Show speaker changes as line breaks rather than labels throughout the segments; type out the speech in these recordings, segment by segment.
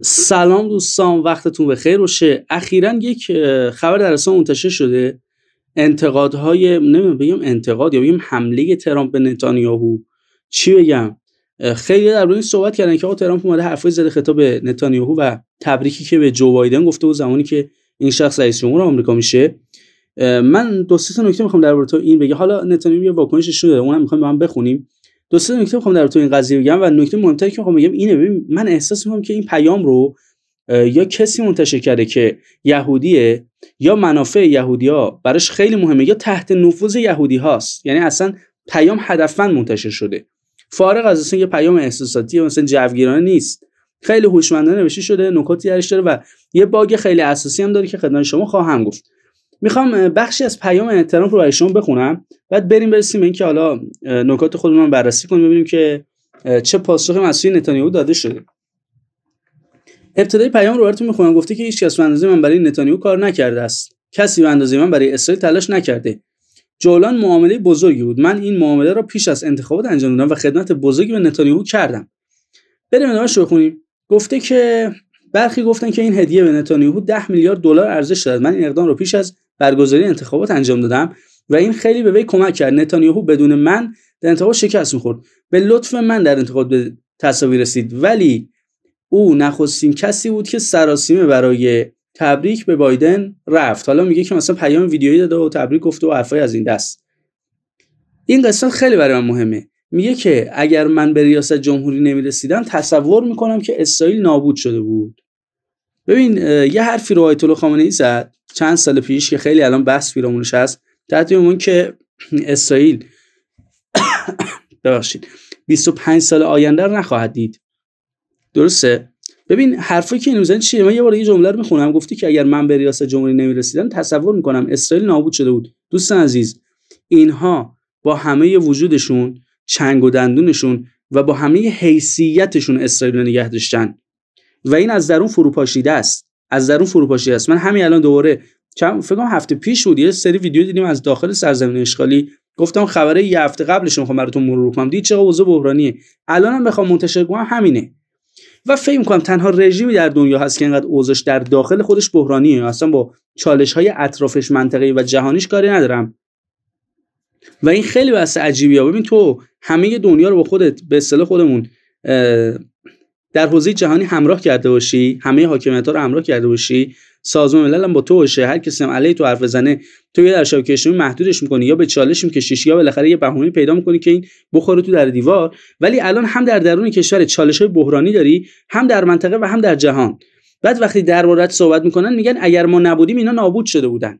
سلام دوستان وقتتون به خیر باشه اخیرا یک خبر در رسانه منتشر شده انتقادهای نمیدونم بگیم انتقاد یا بگیم حمله ترامپ به نتانیاهو چی بگم خیلی در این صحبت کردن که آقا ترامپ اومده حرفای زده خطاب به نتانیاهو و تبریکی که به جو بایدن گفته و زمانی که این شخص رئیس جمهور آمریکا میشه من دو سه تا نکته میخوام تو این بگم حالا نتانیاهو یه واکنش داده اونم میخوام با هم بخونیم دو سه نکته میخوام در تو این قضیه بگم و نکته مهمتری که میخوام بگم اینه ببین من احساس میکنم که این پیام رو یا کسی منتشر کرده که یهودیه یا منافع یهودیا براش خیلی مهمه یا تحت نفوذ یهودی هاست یعنی اصلا پیام هدفمند منتشر شده فارغ از اصلا یه پیام احساساتی مثلا جوگیرانه نیست خیلی هوشمندانه نوشته شده نکاتی درش داره و یه باگ خیلی اساسی هم داره که خدمت شما خواهم گفت میخوام بخشی از پیام ترامپ رو برای شما بخونم بعد بریم برسیم اینکه حالا نکات خودمون بررسی کنیم ببینیم که چه پاسخی مسئول نتانیاهو داده شده ابتدای پیام رو براتون میخونم گفته که هیچ کس به اندازه من برای نتانیاهو کار نکرده است کسی به اندازه من برای اسرائیل تلاش نکرده جولان معامله بزرگی بود من این معامله را پیش از انتخابات انجام دادم و خدمت بزرگی به نتانیاهو کردم بریم ادامهش بخونیم گفته که برخی گفتن که این هدیه به نتانیاهو 10 میلیارد دلار ارزش دارد من این اقدام رو پیش از برگزاری انتخابات انجام دادم و این خیلی به وی کمک کرد نتانیاهو بدون من در انتخابات شکست میخورد به لطف من در انتخابات به تصاوی رسید ولی او نخستین کسی بود که سراسیمه برای تبریک به بایدن رفت حالا میگه که مثلا پیام ویدیویی داده و تبریک گفته و حرفای از این دست این قسمت خیلی برای من مهمه میگه که اگر من به ریاست جمهوری نمیرسیدم تصور میکنم که اسرائیل نابود شده بود ببین یه حرفی رو آیت الله خامنه ای زد چند سال پیش که خیلی الان بحث پیرامونش هست تحت اون که اسرائیل ببخشید 25 سال آینده رو نخواهد دید درسته ببین حرفی که اینو چیه من یه بار یه جمله رو میخونم گفتی که اگر من به ریاست جمهوری نمیرسیدم تصور میکنم اسرائیل نابود شده بود دوستان عزیز اینها با همه وجودشون چنگ و دندونشون و با همه حیثیتشون اسرائیل رو نگه داشتن و این از درون فروپاشیده است از درون فروپاشی است من همین الان دوباره چند فکر کنم هفته پیش بود یه سری ویدیو دیدیم از داخل سرزمین اشغالی گفتم خبره یه هفته قبلش میخوام براتون مرور کنم دید چه اوضاع بحرانیه الانم بخوام منتشر کنم همینه و فکر کنم تنها رژیمی در دنیا هست که اینقدر اوضاعش در داخل خودش بحرانیه اصلا با چالش های اطرافش منطقی و جهانیش کاری ندارم و این خیلی بحث عجیبیه ببین تو همه دنیا رو با خودت به اصطلاح خودمون در حوزه جهانی همراه کرده باشی همه حاکمیت ها رو همراه کرده باشی سازمان ملل هم با تو باشه هر کسی هم علیه تو حرف بزنه تو یه در شبکه اجتماعی محدودش میکنی یا به چالش میکشیش یا بالاخره یه بهونه پیدا میکنی که این بخوره تو در دیوار ولی الان هم در درون کشور چالش های بحرانی داری هم در منطقه و هم در جهان بعد وقتی در دربارت صحبت میکنن میگن اگر ما نبودیم اینا نابود شده بودن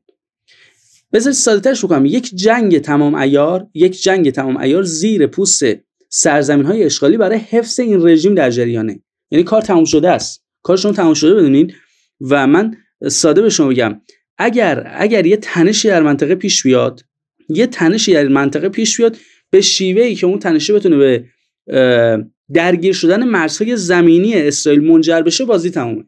بذار ساده‌ترش بکنم یک جنگ تمام ایار یک جنگ تمام ایار زیر پوست سرزمین های اشغالی برای حفظ این رژیم در جریانه یعنی کار تموم شده است کارشون تموم شده بدونین و من ساده به شما بگم اگر اگر یه تنشی در منطقه پیش بیاد یه تنشی در منطقه پیش بیاد به شیوه ای که اون تنشه بتونه به درگیر شدن مرزهای زمینی اسرائیل منجر بشه بازی تمومه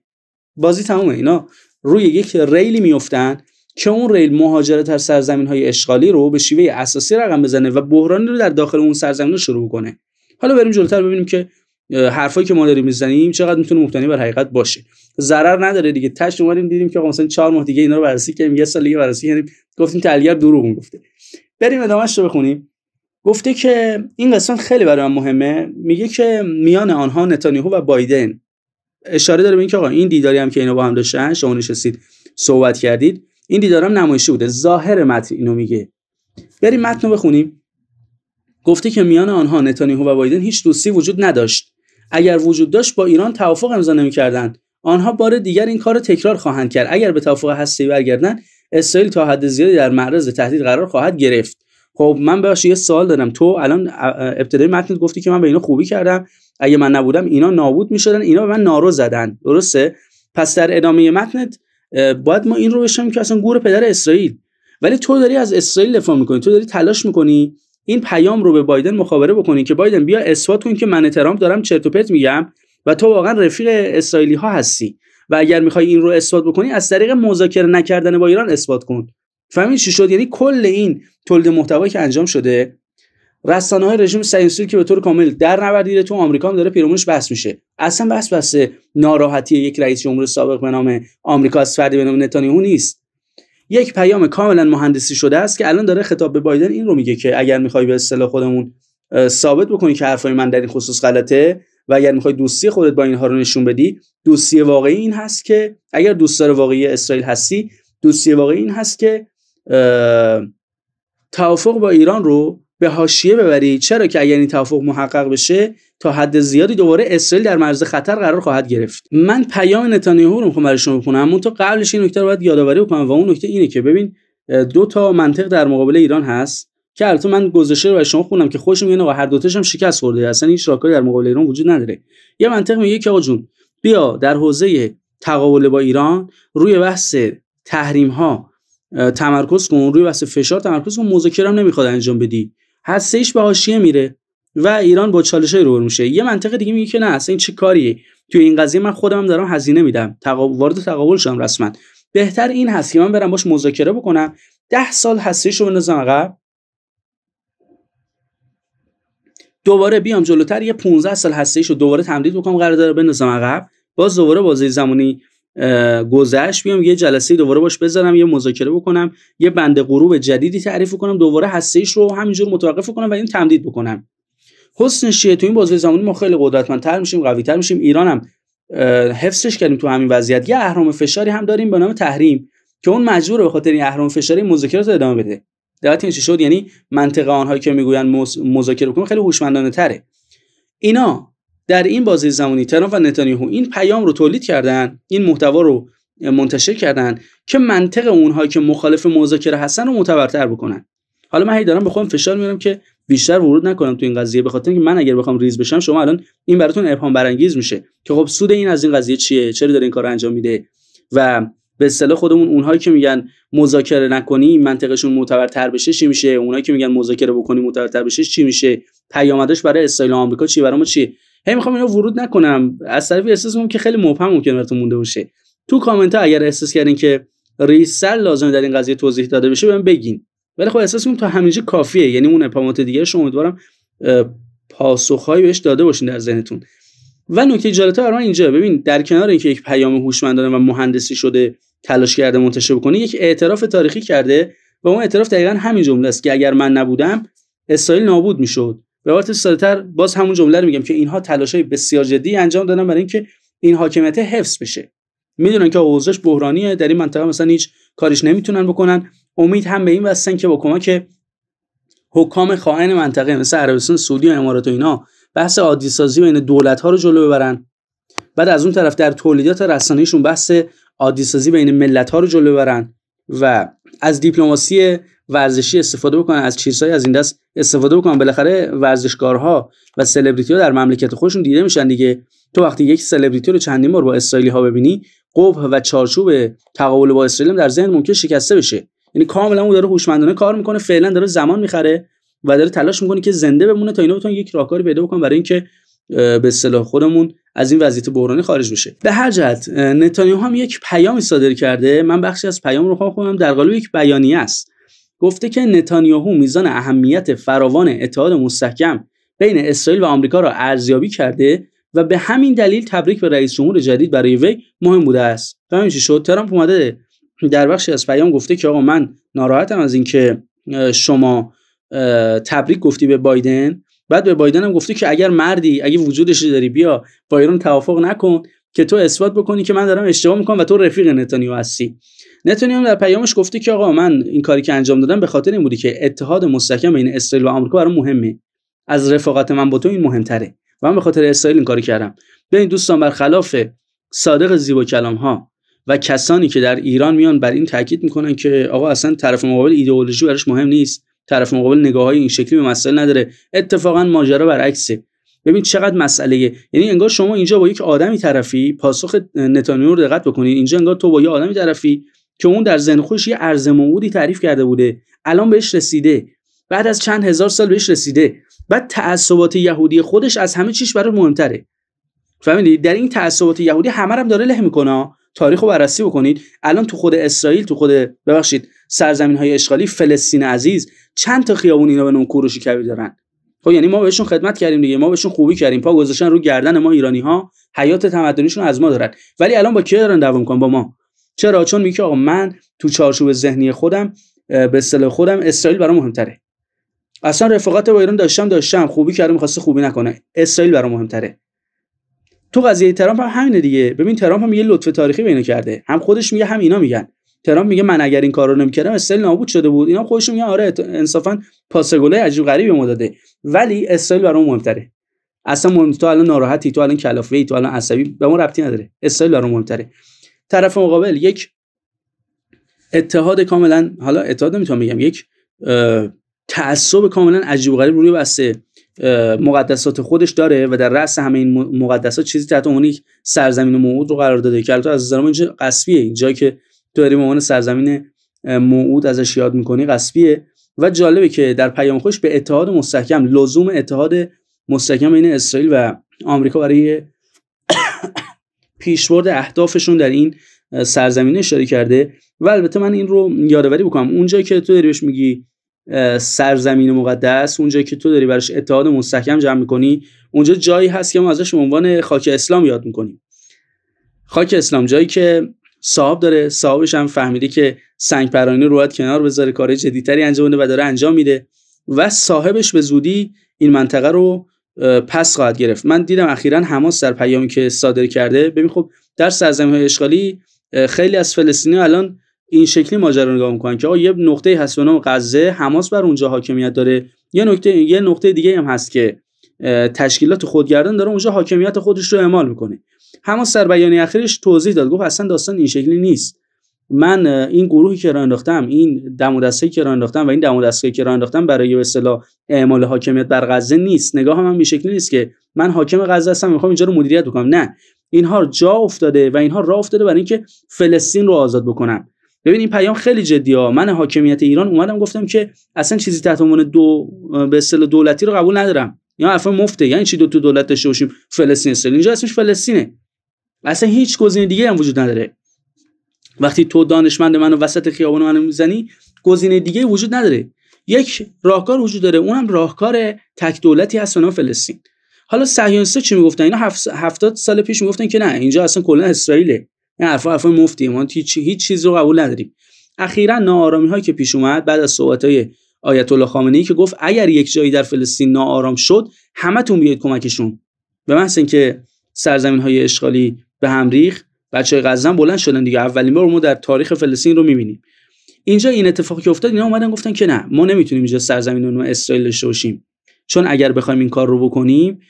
بازی تمومه اینا روی یک ریلی میفتن که اون ریل مهاجرت در سرزمین های اشغالی رو به شیوه اساسی رقم بزنه و بحرانی رو در داخل اون سرزمین رو شروع کنه حالا بریم جلوتر ببینیم که حرفایی که ما داریم میزنیم چقدر میتونه مبتنی بر حقیقت باشه ضرر نداره دیگه تاش اومدیم دیدیم که مثلا 4 ماه دیگه اینا رو بررسی کنیم یه سال دیگه بررسی کردیم گفتیم تلگر دروغ گفته بریم ادامهش رو بخونیم گفته که این قسمت خیلی برای من مهمه میگه که میان آنها نتانیاهو و بایدن اشاره داره به اینکه آقا این دیداری هم که اینا با هم داشتن شما نشستید صحبت کردید این دیدارم نمایشی بوده ظاهر متن اینو میگه بریم متن رو بخونیم گفته که میان آنها نتانیاهو و بایدن هیچ دوستی وجود نداشت اگر وجود داشت با ایران توافق امضا نمیکردند آنها بار دیگر این کار رو تکرار خواهند کرد اگر به توافق هستی برگردن اسرائیل تا حد زیادی در معرض تهدید قرار خواهد گرفت خب من بهش یه سوال دارم تو الان ابتدای متن گفتی که من به اینا خوبی کردم اگه من نبودم اینا نابود میشدن اینا به من نارو زدن درسته پس در ادامه متنت باید ما این رو بشم که اصلا گور پدر اسرائیل ولی تو داری از اسرائیل دفاع میکنی تو داری تلاش میکنی این پیام رو به بایدن مخابره بکنی که بایدن بیا اثبات کن که من ترامپ دارم چرت و پرت میگم و تو واقعا رفیق اسرائیلی ها هستی و اگر میخوای این رو اثبات بکنی از طریق مذاکره نکردن با ایران اثبات کن فهمید چی شد یعنی کل این تولد محتوایی که انجام شده رسانه های رژیم صهیونیستی که به طور کامل در نوردیده تو آمریکا هم داره پیرامونش بحث میشه اصلا بحث بس بحث ناراحتی یک رئیس جمهور سابق به نام آمریکا از فردی به نام نتانیاهو نیست یک پیام کاملا مهندسی شده است که الان داره خطاب به بایدن این رو میگه که اگر میخوای به اصطلاح خودمون ثابت بکنی که حرفای من در این خصوص غلطه و اگر میخوای دوستی خودت با اینها رو نشون بدی دوستی واقعی این هست که اگر دوستدار واقعی اسرائیل هستی دوستی واقعی این هست که توافق با ایران رو به حاشیه ببرید چرا که اگر این توافق محقق بشه تا حد زیادی دوباره اسرائیل در مرز خطر قرار خواهد گرفت من پیام نتانیاهو رو میخوام برای شما بخونم اما تو قبلش این نکته رو باید یادآوری بکنم و اون نکته اینه که ببین دو تا منطق در مقابل ایران هست که البته من گذشته رو برای شما خوندم که خوش میگن آقا هر دو تاشم شکست خورده اصلا هیچ راکاری در مقابل ایران وجود نداره یه منطق میگه که آقا جون بیا در حوزه تقابل با ایران روی بحث تحریم ها تمرکز کن روی بحث فشار تمرکز کن مذاکره هم نمیخواد انجام بدی هستش به حاشیه میره و ایران با چالش های رو میشه یه منطقه دیگه میگه که نه اصلا این چه کاریه توی این قضیه من خودم دارم هزینه میدم وارد تقابل شدم رسما بهتر این هست که من برم باش مذاکره بکنم ده سال هستش رو بندازم عقب دوباره بیام جلوتر یه 15 سال هستش رو دوباره تمدید بکنم قرارداد رو بندازم عقب باز دوباره بازی زمانی گذشت بیام یه جلسه دوباره باش بذارم یه مذاکره بکنم یه بند غروب جدیدی تعریف کنم دوباره هستیش رو همینجور متوقف کنم و این تمدید بکنم حسن شیه تو این بازه زمانی ما خیلی قدرتمندتر میشیم تر میشیم ایرانم حفظش کردیم تو همین وضعیت یه اهرام فشاری هم داریم به نام تحریم که اون مجبور به خاطر این اهرام فشاری مذاکرات ادامه بده دقت شد یعنی منطقه آنهایی که میگویند مذاکره کنیم خیلی هوشمندانه تره اینا در این بازه زمانی ترامپ و نتانیاهو این پیام رو تولید کردن این محتوا رو منتشر کردن که منطق اونهایی که مخالف مذاکره هستن رو معتبرتر بکنن حالا من هی دارم به فشار میارم که بیشتر ورود نکنم تو این قضیه به خاطر اینکه من اگر بخوام ریز بشم شما الان این براتون ابهام برانگیز میشه که خب سود این از این قضیه چیه چرا داره این کار انجام میده و به اصطلاح خودمون اونهایی که میگن مذاکره نکنی منطقشون معتبرتر بشه چی میشه اونایی که میگن مذاکره بکنی معتبرتر بشه چی میشه پیامدش برای اسرائیل آمریکا چی برای هی میخوام اینو ورود نکنم از طرف احساس که خیلی مبهم ممکن براتون مونده باشه تو کامنت ها اگر احساس کردین که ریسل لازم در این قضیه توضیح داده بشه بهم بگین ولی خب احساس میکنم تا همینجا کافیه یعنی اون اپامات دیگه شما امیدوارم پاسخهایی بهش داده باشین در ذهنتون و نکته جالب برای اینجا ببین در کنار اینکه یک پیام هوشمندانه و مهندسی شده تلاش کرده منتشر بکنه یک اعتراف تاریخی کرده و اون اعتراف دقیقا همین جمله است که اگر من نبودم اسرائیل نابود میشد ساده تر باز همون جمله رو میگم که اینها های بسیار جدی انجام دادن برای اینکه این حاکمیت حفظ بشه میدونن که اوضاعش بحرانیه در این منطقه مثلا هیچ کاریش نمیتونن بکنن امید هم به این وستن که با کمک حکام خائن منطقه مثل عربستان سعودی و امارات و اینا بحث عادی سازی بین دولت ها رو جلو ببرن بعد از اون طرف در تولیدات رسانه‌ایشون بحث عادی سازی بین ملت ها رو جلو ببرن و از دیپلماسی ورزشی استفاده بکنن از چیزهای از این دست استفاده بکنن بالاخره ورزشکارها و سلبریتی در مملکت خودشون دیده میشن دیگه تو وقتی یک سلبریتی رو چندین بار با اسرائیلی ها ببینی قبه و چارچوب تقابل با اسرائیل در ذهن ممکن شکسته بشه یعنی کاملا اون داره هوشمندانه کار میکنه فعلا داره زمان میخره و داره تلاش میکنه که زنده بمونه تا اینا بتونن یک راهکاری پیدا بکنن برای اینکه به اصطلاح خودمون از این وضعیت بحرانی خارج بشه به هر جهت نتانیاهو هم یک پیامی صادر کرده من بخشی از پیام رو خواهم خوندم در قالب یک بیانیه است گفته که نتانیاهو میزان اهمیت فراوان اتحاد مستحکم بین اسرائیل و آمریکا را ارزیابی کرده و به همین دلیل تبریک به رئیس جمهور جدید برای وی مهم بوده است همین چی شد ترامپ اومده در بخشی از پیام گفته که آقا من ناراحتم از اینکه شما تبریک گفتی به بایدن بعد به بایدن هم گفته که اگر مردی اگه وجودش داری بیا با ایران توافق نکن که تو اثبات بکنی که من دارم اشتباه میکنم و تو رفیق نتانیاهو هستی نتانیاهو در پیامش گفته که آقا من این کاری که انجام دادم به خاطر این بودی که اتحاد مستحکم بین اسرائیل و آمریکا برام مهمه از رفاقت من با تو این مهمتره و من به خاطر اسرائیل این کاری کردم ببین دوستان برخلاف صادق زیبا کلام ها و کسانی که در ایران میان بر این تاکید میکنن که آقا اصلا طرف مقابل ایدئولوژی براش مهم نیست طرف مقابل نگاه های این شکلی به مسئله نداره اتفاقا ماجرا برعکسه ببین چقدر مسئله یعنی انگار شما اینجا با یک آدمی طرفی پاسخ نتانیاهو رو دقت بکنید اینجا انگار تو با آدمی طرفی که اون در ذهن خودش یه ارز موعودی تعریف کرده بوده الان بهش رسیده بعد از چند هزار سال بهش رسیده بعد تعصبات یهودی خودش از همه چیش برای مهمتره فهمیدید در این تعصبات یهودی همه هم داره له میکنه تاریخ رو بررسی بکنید الان تو خود اسرائیل تو خود ببخشید سرزمین های اشغالی فلسطین عزیز چند تا خیابون اینا به نام کوروش کبیر دارن خب یعنی ما بهشون خدمت کردیم دیگه ما بهشون خوبی کردیم پا گذاشتن رو گردن ما ایرانی ها حیات تمدنیشون از ما دارن ولی الان با کی دارن با ما چرا چون میگه آقا من تو چارچوب ذهنی خودم به اصطلاح خودم اسرائیل برام مهمتره اصلا رفاقت با ایران داشتم داشتم خوبی کردم خواسته خوبی نکنه اسرائیل برام مهمتره تو قضیه ترامپ هم همینه دیگه ببین ترامپ هم یه لطف تاریخی بینه کرده هم خودش میگه هم اینا میگن ترامپ میگه من اگر این کارو نمیکردم اسرائیل نابود شده بود اینا خودشون میگن آره انصافا پاسگله عجیب غریبی ما داده ولی اسرائیل برام مهمتره اصلا مهم تو الان ناراحتی تو الان کلافه تو الان عصبی به ما ربطی نداره اسرائیل برام مهمتره طرف مقابل یک اتحاد کاملا حالا اتحاد نمیتونم بگم یک تعصب کاملا عجیب و غریب روی بسته مقدسات خودش داره و در رأس همه این مقدسات چیزی تحت عنوان سرزمین موعود رو قرار داده که البته از نظر من قصبیه اینجا که تو داری عنوان سرزمین موعود ازش یاد میکنی قصبیه و جالبه که در پیام خوش به اتحاد مستحکم لزوم اتحاد مستحکم بین اسرائیل و آمریکا برای پیشبرد اهدافشون در این سرزمینه اشاره کرده و البته من این رو یادآوری بکنم اونجا که تو داری بهش میگی سرزمین مقدس اونجا که تو داری براش اتحاد مستحکم جمع میکنی اونجا جایی هست که ما ازش به عنوان خاک اسلام یاد میکنیم خاک اسلام جایی که صاحب داره صاحبش هم فهمیده که سنگ پرانی رو باید کنار بذاره کار جدیتری انجام بده و داره انجام میده و صاحبش به زودی این منطقه رو پس خواهد گرفت من دیدم اخیرا حماس در پیامی که صادر کرده ببین خب در سرزمین های اشغالی خیلی از فلسطینی الان این شکلی ماجرا نگاه میکنن که آقا یه نقطه هست به نام غزه حماس بر اونجا حاکمیت داره یه نکته یه نقطه دیگه هم هست که تشکیلات خودگردان داره اونجا حاکمیت خودش رو اعمال میکنه حماس در بیانیه اخیرش توضیح داد گفت اصلا داستان این شکلی نیست من این گروهی که راه انداختم این دم و دسته که راه انداختم و این دم و دسته که راه انداختم برای به اصطلاح اعمال حاکمیت بر غزه نیست نگاه هم, به شکلی نیست که من حاکم غزه هستم میخوام اینجا رو مدیریت بکنم نه اینها جا افتاده و اینها راه افتاده برای اینکه فلسطین رو آزاد بکنم ببین این پیام خیلی جدیه من حاکمیت ایران اومدم گفتم که اصلا چیزی تحت عنوان دو به اصطلاح دولتی رو قبول ندارم یا اصلا مفته یعنی چی دو تو دولت داشته باشیم فلسطین اینجا اسمش فلسطینه اصلا هیچ گزینه دیگه هم وجود نداره وقتی تو دانشمند منو وسط خیابون منو میزنی گزینه دیگه وجود نداره یک راهکار وجود داره اونم راهکار تک دولتی هست فلسطین حالا صهیونیست‌ها چی میگفتن اینا 70 سال پیش میگفتن که نه اینجا اصلا کلا اسرائیله این حرفا حرفا مفتی ما هیچ چیز رو قبول نداریم اخیرا ناآرامی هایی که پیش اومد بعد از صحبت های آیت الله خامنه ای که گفت اگر یک جایی در فلسطین ناآرام شد همتون بیاید کمکشون به محض اینکه سرزمین های اشغالی به هم ریخت بچه غزن بلند شدن دیگه اولین بار ما در تاریخ فلسطین رو میبینیم اینجا این اتفاقی که افتاد اینا اومدن گفتن که نه ما نمیتونیم اینجا سرزمین اونو اسرائیل داشته باشیم چون اگر بخوایم این کار رو بکنیم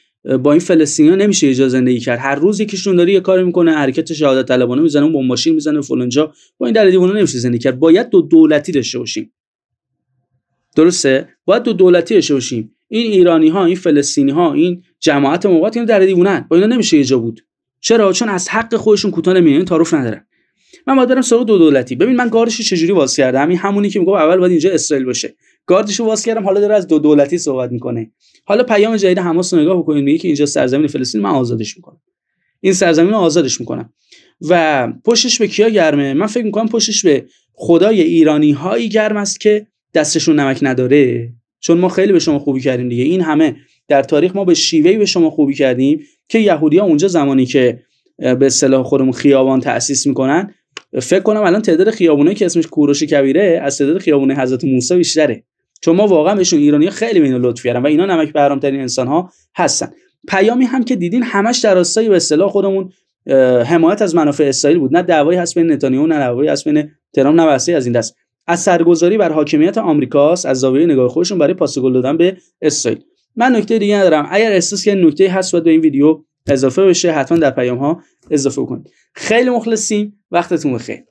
با این فلسطینیا نمیشه اجازه زندگی کرد هر روز یکیشون داره یه کار میکنه حرکت شهادت طلبانه میزنه با ماشین میزنه فلانجا با این در دیوونه نمیشه زندگی کرد باید دو دولتی داشته باشیم درسته باید دو دولتی داشته باشیم این ایرانی ها این فلسطینی ها این جماعت موقت اینا در دیوونن با اینا نمیشه بود چرا چون از حق خودشون کوتاه نمیان یعنی تعارف ندارن من باید برم سراغ دو دولتی ببین من گاردش چجوری واس کردم همین همونی که میگم اول باید اینجا اسرائیل باشه گاردش رو واس کردم حالا داره از دو دولتی صحبت میکنه حالا پیام جدید حماس رو نگاه بکنید میگه که اینجا سرزمین فلسطین من آزادش میکنم این سرزمین رو آزادش میکنم و پشتش به کیا گرمه من فکر میکنم پشتش به خدای ایرانی هایی گرم است که دستشون نمک نداره چون ما خیلی به شما خوبی کردیم دیگه این همه در تاریخ ما به شیوهی به شما خوبی کردیم که یهودیا اونجا زمانی که به صلاح خودمون خیابان تأسیس میکنن فکر کنم الان تعداد خیابونه که اسمش کوروش کبیره از تعداد خیابونه حضرت موسی بیشتره چون ما واقعا بهشون ایرانی خیلی بین لطف و اینا نمک بهرام ترین انسان ها هستن پیامی هم که دیدین همش در راستای به اصطلاح خودمون حمایت از منافع اسرائیل بود نه دعوایی هست بین نتانیاهو نه دعوایی هست بین ترامپ نه از این دست اثرگذاری بر حاکمیت آمریکاست از زاویه نگاه خودشون برای پاسگل دادن به اسرائیل من نکته دیگه ندارم اگر احساس که نکته هست باید به این ویدیو اضافه بشه حتما در پیام ها اضافه کنید خیلی مخلصیم وقتتون بخیر